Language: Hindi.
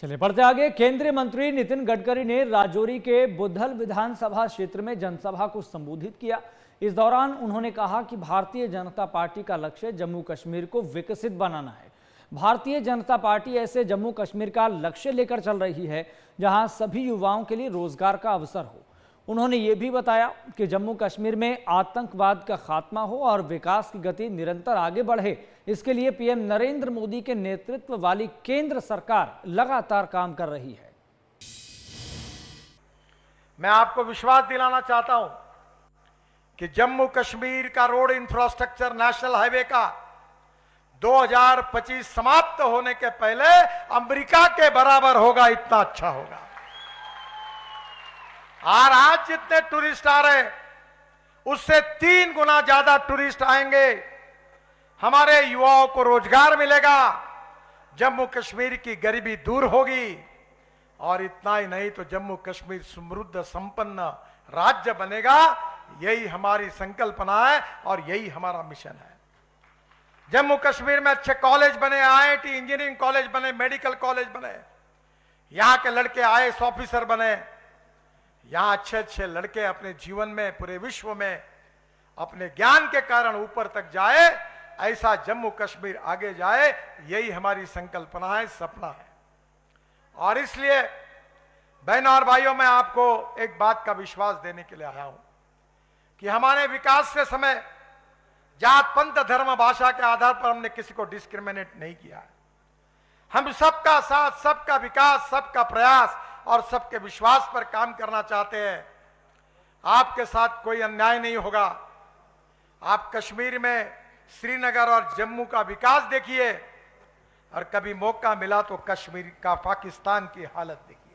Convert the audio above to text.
चलिए बढ़ते आगे केंद्रीय मंत्री नितिन गडकरी ने राजौरी के बुद्धल विधानसभा क्षेत्र में जनसभा को संबोधित किया इस दौरान उन्होंने कहा कि भारतीय जनता पार्टी का लक्ष्य जम्मू कश्मीर को विकसित बनाना है भारतीय जनता पार्टी ऐसे जम्मू कश्मीर का लक्ष्य लेकर चल रही है जहां सभी युवाओं के लिए रोजगार का अवसर हो उन्होंने ये भी बताया कि जम्मू कश्मीर में आतंकवाद का खात्मा हो और विकास की गति निरंतर आगे बढ़े इसके लिए पीएम नरेंद्र मोदी के नेतृत्व वाली केंद्र सरकार लगातार काम कर रही है मैं आपको विश्वास दिलाना चाहता हूं कि जम्मू कश्मीर का रोड इंफ्रास्ट्रक्चर नेशनल हाईवे का 2025 समाप्त होने के पहले अमेरिका के बराबर होगा इतना अच्छा होगा और आज जितने टूरिस्ट आ रहे उससे तीन गुना ज्यादा टूरिस्ट आएंगे हमारे युवाओं को रोजगार मिलेगा जम्मू कश्मीर की गरीबी दूर होगी और इतना ही नहीं तो जम्मू कश्मीर समृद्ध संपन्न राज्य बनेगा यही हमारी संकल्पना है और यही हमारा मिशन है जम्मू कश्मीर में अच्छे कॉलेज बने आईआईटी इंजीनियरिंग कॉलेज बने मेडिकल कॉलेज बने यहां के लड़के आई ऑफिसर बने यहां अच्छे अच्छे लड़के अपने जीवन में पूरे विश्व में अपने ज्ञान के कारण ऊपर तक जाए ऐसा जम्मू कश्मीर आगे जाए यही हमारी संकल्पना है सपना है और इसलिए बहन और भाइयों मैं आपको एक बात का विश्वास देने के लिए आया हूं कि हमारे विकास के समय जात पंथ धर्म भाषा के आधार पर हमने किसी को डिस्क्रिमिनेट नहीं किया हम सबका साथ सबका विकास सबका प्रयास और सबके विश्वास पर काम करना चाहते हैं आपके साथ कोई अन्याय नहीं होगा आप कश्मीर में श्रीनगर और जम्मू का विकास देखिए और कभी मौका मिला तो कश्मीर का पाकिस्तान की हालत देखिए